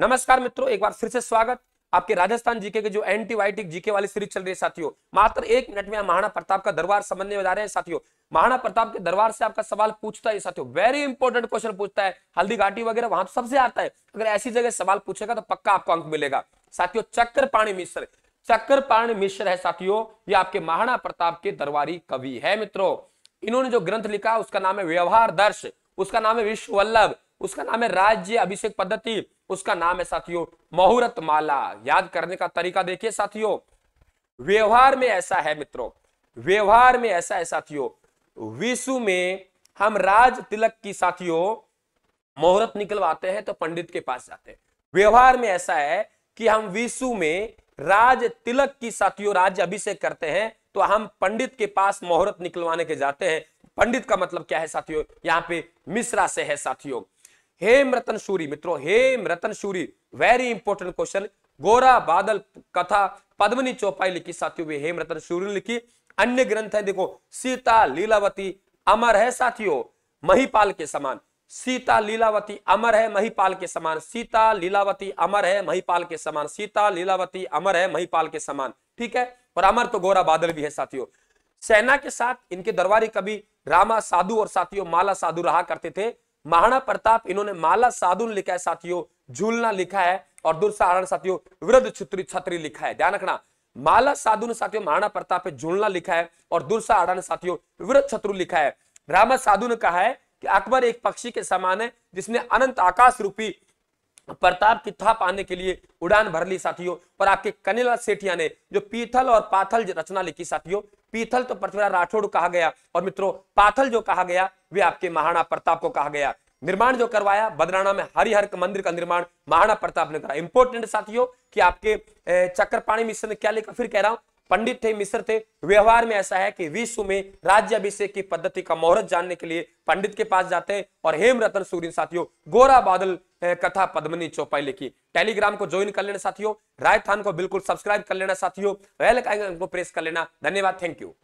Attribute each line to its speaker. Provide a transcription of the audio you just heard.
Speaker 1: नमस्कार मित्रों एक बार फिर से स्वागत आपके राजस्थान जीके के जो एंटीबायोटिक जीके वाली सीरीज चल रही है साथियों मात्र एक मिनट में महाराणा प्रताप का दरबार समझने में जा रहे हैं साथियों महाराणा प्रताप के दरबार से आपका सवाल पूछता है साथियों वेरी इंपॉर्टेंट क्वेश्चन पूछता है हल्दी घाटी वगैरह वहां तो सबसे आता है अगर ऐसी जगह सवाल पूछेगा तो पक्का आपको अंक मिलेगा साथियों चक्र पाणी मिश्र चक्र पाणी मिश्र है साथियों ये आपके महाराणा प्रताप के दरबारी कवि है मित्रों इन्होंने जो ग्रंथ लिखा उसका नाम है व्यवहार दर्श उसका नाम है विश्ववल्लभ उसका नाम है राज्य अभिषेक पद्धति उसका नाम है साथियों मुहूर्त माला याद करने का तरीका देखिए साथियों व्यवहार में ऐसा है मित्रों व्यवहार में ऐसा है साथियों विशु में हम राज तिलक की साथियों मुहूर्त निकलवाते हैं तो पंडित के पास जाते हैं व्यवहार में ऐसा है कि हम विशु में राज तिलक की साथियों राज अभिषेक करते हैं तो हम पंडित के पास मुहूर्त निकलवाने के जाते हैं पंडित का मतलब क्या है साथियों यहाँ पे मिश्रा से है साथियों हेम रतन सूरी मित्रों Hem Ratan Suri very important question Gora Badal कथा पद्मनी चौपाई लिखी साथियों भी हेम रतन सूरी ने लिखी अन्य ग्रंथ है देखो सीता लीलावती अमर है साथियों महिपाल के समान सीता लीलावती अमर है महिपाल के समान सीता लीलावती अमर है महिपाल के समान सीता लीलावती अमर है महिपाल के समान ठीक है और अमर तो गोरा बादल भी है साथियों सेना के साथ इनके दरबारी कवि रामा साधु और साथियों माला साधु रहा करते थे महाराणा प्रताप इन्होंने माला साधु लिखा है साथियों झूलना लिखा है और दुर्साहरण साथियों वृद्ध छत्री छत्री लिखा है ध्यान रखना माला साधु ने साथियों महाराणा प्रताप झूलना लिखा है और दुर्साहरण साथियों वृद्ध छत्रु लिखा है रामा साधु ने कहा है कि अकबर एक पक्षी के समान है जिसने अनंत आकाश रूपी प्रताप की था पाने के लिए उड़ान भर ली साथियों और आपके कनिला सेठिया ने जो पीथल और पाथल रचना लिखी साथियों पीथल तो पृथ्वीराज राठौड़ कहा गया और मित्रों पाथल जो कहा गया वे आपके महाराणा प्रताप को कहा गया निर्माण जो करवाया बदराना में हरिहर मंदिर का निर्माण महाराणा प्रताप ने करा इंपोर्टेंट साथियों कि आपके चक्रपाणी मिश्र ने क्या लिखा फिर कह रहा हूं पंडित थे मिश्र थे व्यवहार में ऐसा है कि विश्व में राज्य अभिषेक की पद्धति का मुहूर्त जानने के लिए पंडित के पास जाते हैं और हेम रतन सूर्य साथियों गोरा बादल कथा पद्मनी चौपाई लिखी टेलीग्राम को ज्वाइन कर लेना साथियों राजस्थान को बिल्कुल सब्सक्राइब कर लेना साथियों वेल आइकन को प्रेस कर लेना धन्यवाद थैंक यू